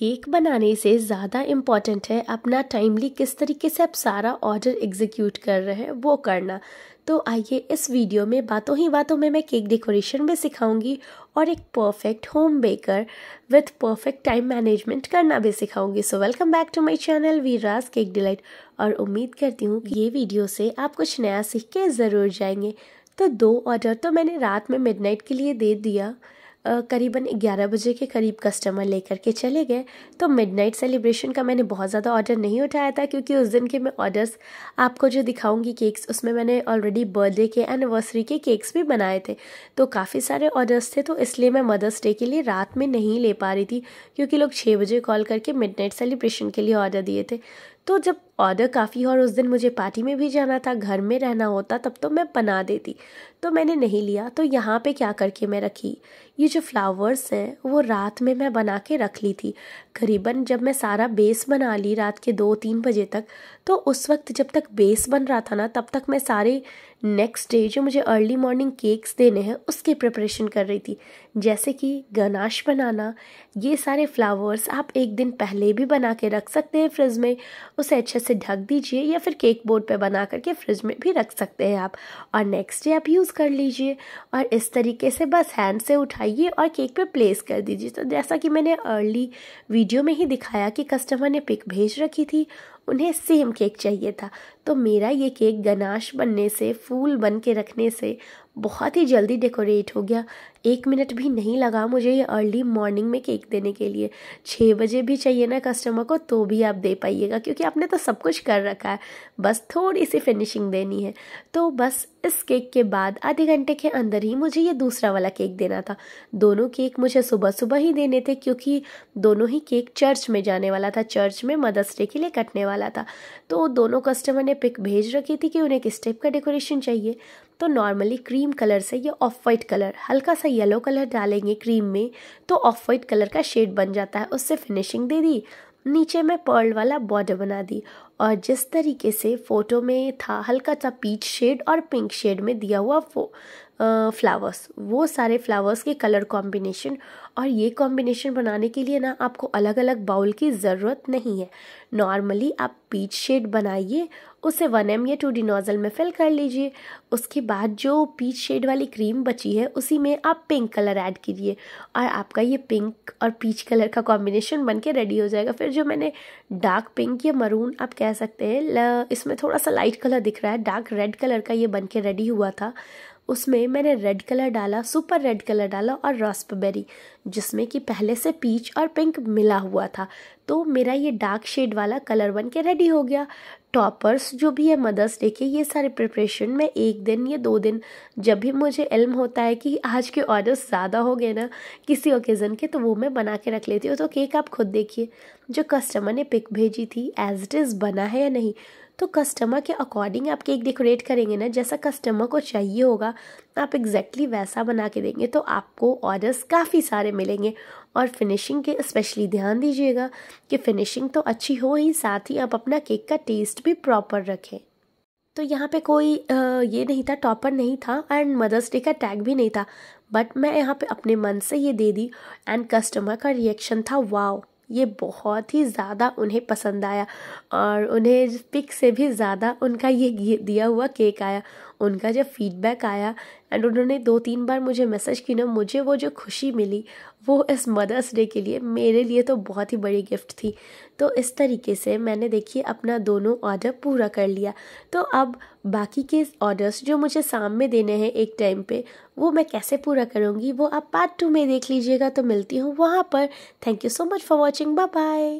cake बनाने से ज़्यादा इम्पॉर्टेंट है अपना टाइमली किस तरीके से आप सारा ऑर्डर एग्जीक्यूट कर रहे हैं वो करना तो आइए इस वीडियो में बातों ही बातों में मैं केक डेकोरेशन भी सिखाऊंगी और एक perfect home baker with perfect time management करना भी सिखाऊंगी so welcome back to my channel वीरास केक डिलाइट और उम्मीद करती हूँ ये वीडियो से आप कुछ नया सीख के ज़रूर जाएंगे तो दो ऑर्डर तो मैंने रात में मिडनाइट के लिए दे दिया करीबन 11 बजे के करीब कस्टमर लेकर के चले गए तो मिडनाइट सेलिब्रेशन का मैंने बहुत ज़्यादा ऑर्डर नहीं उठाया था क्योंकि उस दिन के मैं ऑर्डर्स आपको जो दिखाऊंगी केक्स उसमें मैंने ऑलरेडी बर्थडे के एनिवर्सरी के केक्स भी बनाए थे तो काफ़ी सारे ऑर्डर्स थे तो इसलिए मैं मदर्स डे के लिए रात में नहीं ले पा रही थी क्योंकि लोग छः बजे कॉल करके मिड सेलिब्रेशन के लिए ऑर्डर दिए थे तो जब ऑर्डर काफ़ी और उस दिन मुझे पार्टी में भी जाना था घर में रहना होता तब तो मैं बना देती तो मैंने नहीं लिया तो यहाँ पे क्या करके मैं रखी ये जो फ्लावर्स हैं वो रात में मैं बना के रख ली थी करीबन जब मैं सारा बेस बना ली रात के दो तीन बजे तक तो उस वक्त जब तक बेस बन रहा था ना तब तक मैं सारे नेक्स्ट डे जो मुझे अर्ली मॉर्निंग केक्स देने हैं उसकी प्रिपरेशन कर रही थी जैसे कि गनाश बनाना ये सारे फ्लावर्स आप एक दिन पहले भी बना के रख सकते हैं फ्रिज में उसे अच्छे से ढक दीजिए या फिर केक बोर्ड पे बना करके फ्रिज में भी रख सकते हैं आप और नेक्स्ट डे आप यूज़ कर लीजिए और इस तरीके से बस हैंड से उठाइए और केक पे प्लेस कर दीजिए तो जैसा कि मैंने अर्ली वीडियो में ही दिखाया कि कस्टमर ने पिक भेज रखी थी उन्हें सेम केक चाहिए था तो मेरा ये केक गनाश बनने से फूल बन के रखने से बहुत ही जल्दी डेकोरेट हो गया एक मिनट भी नहीं लगा मुझे ये अर्ली मॉर्निंग में केक देने के लिए छः बजे भी चाहिए ना कस्टमर को तो भी आप दे पाइएगा क्योंकि आपने तो सब कुछ कर रखा है बस थोड़ी सी फिनिशिंग देनी है तो बस इस केक के बाद आधे घंटे के अंदर ही मुझे ये दूसरा वाला केक देना था दोनों केक मुझे सुबह सुबह ही देने थे क्योंकि दोनों ही केक चर्च में जाने वाला था चर्च में मदर्स डे के लिए कटने वाला वाला था तो दोनों कस्टमर ने पिक भेज रखी थी कि उन्हें किस टाइप का डेकोरेशन चाहिए तो नॉर्मली क्रीम कलर से ये ऑफ वाइट कलर हल्का सा येलो कलर डालेंगे क्रीम में तो ऑफ वाइट कलर का शेड बन जाता है उससे फिनिशिंग दे दी नीचे मैं पर्ल वाला बॉर्डर बना दी और जिस तरीके से फोटो में था हल्का सा पीच शेड और पिंक शेड में दिया हुआ फो फ्लावर्स वो सारे फ्लावर्स के कलर कॉम्बिनेशन और ये कॉम्बिनेशन बनाने के लिए ना आपको अलग अलग बाउल की ज़रूरत नहीं है नॉर्मली आप पीच शेड बनाइए उसे वन एम या टू डी नोज़ल में फिल कर लीजिए उसके बाद जो पीच शेड वाली क्रीम बची है उसी में आप पिंक कलर ऐड कीजिए और आपका ये पिंक और पीच कलर का कॉम्बिनेशन बन के रेडी हो जाएगा फिर जो मैंने डार्क पिंक या मरून आप कह कह सकते हैं इसमें थोड़ा सा लाइट कलर दिख रहा है डार्क रेड कलर का ये बन के रेडी हुआ था उसमें मैंने रेड कलर डाला सुपर रेड कलर डाला और रॉस्पबेरी जिसमें कि पहले से पीच और पिंक मिला हुआ था तो मेरा ये डार्क शेड वाला कलर बन के रेडी हो गया टॉपर्स जो भी है मदर्स डे के ये सारे प्रिपरेशन में एक दिन या दो दिन जब भी मुझे इल्म होता है कि आज के ऑर्डर्स ज़्यादा हो गए ना किसी ओकेज़न के तो वो मैं बना के रख लेती हूँ तो केक आप खुद देखिए जो कस्टमर ने पिक भेजी थी एज इट इज़ बना है या नहीं तो कस्टमर के अकॉर्डिंग आप केक डेकोरेट करेंगे ना जैसा कस्टमर को चाहिए होगा आप एग्जैक्टली exactly वैसा बना के देंगे तो आपको ऑर्डर्स काफ़ी सारे मिलेंगे और फिनिशिंग के स्पेशली ध्यान दीजिएगा कि फिनिशिंग तो अच्छी हो ही साथ ही आप अपना केक का टेस्ट भी प्रॉपर रखें तो यहाँ पे कोई ये नहीं था टॉपर नहीं था एंड मदर्स डे का टैग भी नहीं था बट मैं यहाँ पे अपने मन से ये दे दी एंड कस्टमर का रिएक्शन था वाओ ये बहुत ही ज़्यादा उन्हें पसंद आया और उन्हें पिक से भी ज़्यादा उनका ये दिया हुआ केक आया उनका जब फीडबैक आया एंड उन्होंने दो तीन बार मुझे मैसेज की ना मुझे वो जो खुशी मिली वो इस मदर्स डे के लिए मेरे लिए तो बहुत ही बड़ी गिफ्ट थी तो इस तरीके से मैंने देखिए अपना दोनों ऑर्डर पूरा कर लिया तो अब बाकी के ऑर्डर्स जो मुझे शाम में देने हैं एक टाइम पे वो मैं कैसे पूरा करूँगी वो आप पार्ट टू में देख लीजिएगा तो मिलती हूँ वहाँ पर thank you so much for watching bye bye